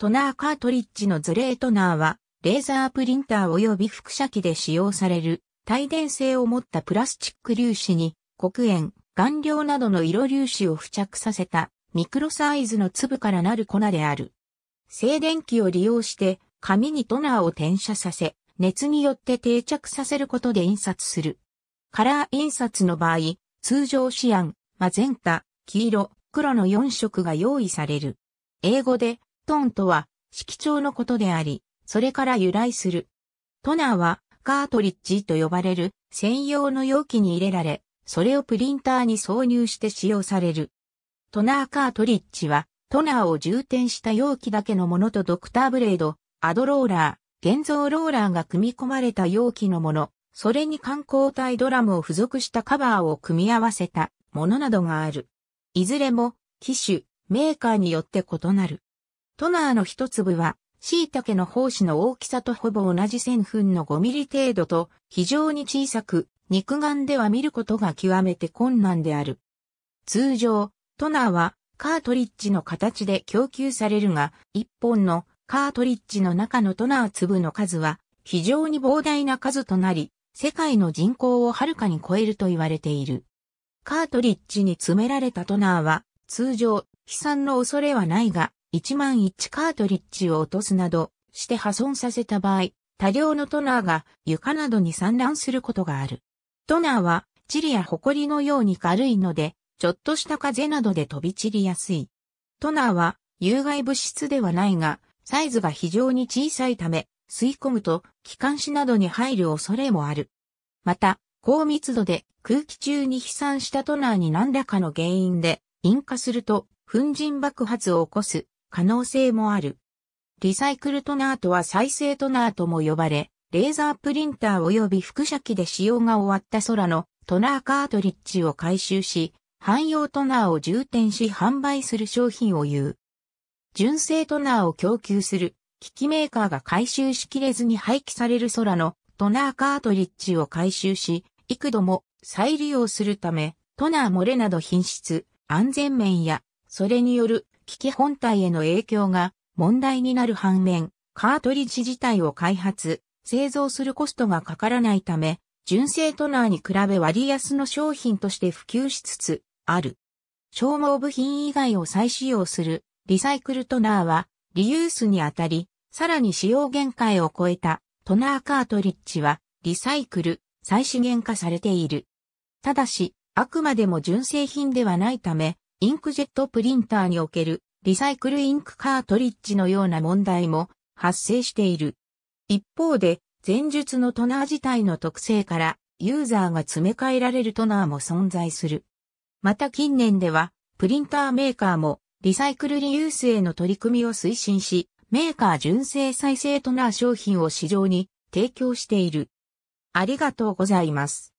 トナーカートリッジのズレートナーは、レーザープリンター及び複写機で使用される、帯電性を持ったプラスチック粒子に、黒鉛、顔料などの色粒子を付着させた、ミクロサイズの粒からなる粉である。静電気を利用して、紙にトナーを転写させ、熱によって定着させることで印刷する。カラー印刷の場合、通常シアン、マゼンタ、黄色、黒の4色が用意される。英語でトンとは、色調のことであり、それから由来する。トナーは、カートリッジと呼ばれる専用の容器に入れられ、それをプリンターに挿入して使用される。トナーカートリッジは、トナーを充填した容器だけのものとドクターブレード、アドローラー、現像ローラーが組み込まれた容器のもの、それに観光体ドラムを付属したカバーを組み合わせたものなどがある。いずれも、機種、メーカーによって異なる。トナーの一粒は、椎茸の胞子の大きさとほぼ同じ1000分の5ミリ程度と非常に小さく、肉眼では見ることが極めて困難である。通常、トナーはカートリッジの形で供給されるが、一本のカートリッジの中のトナー粒の数は非常に膨大な数となり、世界の人口をはるかに超えると言われている。カートリッジに詰められたトナーは通常、飛散の恐れはないが、1万1カートリッジを落とすなどして破損させた場合、多量のトナーが床などに散乱することがある。トナーは、チリや埃のように軽いので、ちょっとした風などで飛び散りやすい。トナーは、有害物質ではないが、サイズが非常に小さいため、吸い込むと、気管支などに入る恐れもある。また、高密度で空気中に飛散したトナーに何らかの原因で、引火すると、粉塵爆発を起こす可能性もある。リサイクルトナーとは再生トナーとも呼ばれ、レーザープリンター及び複写機で使用が終わった空のトナーカートリッジを回収し、汎用トナーを充填し販売する商品を言う。純正トナーを供給する機器メーカーが回収しきれずに廃棄される空のトナーカートリッジを回収し、幾度も再利用するため、トナー漏れなど品質、安全面や、それによる機器本体への影響が問題になる反面、カートリッジ自体を開発、製造するコストがかからないため、純正トナーに比べ割安の商品として普及しつつある。消耗部品以外を再使用するリサイクルトナーはリユースにあたり、さらに使用限界を超えたトナーカートリッジはリサイクル、再資源化されている。ただし、あくまでも純正品ではないため、インクジェットプリンターにおけるリサイクルインクカートリッジのような問題も発生している。一方で、前述のトナー自体の特性からユーザーが詰め替えられるトナーも存在する。また近年では、プリンターメーカーもリサイクルリユースへの取り組みを推進し、メーカー純正再生トナー商品を市場に提供している。ありがとうございます。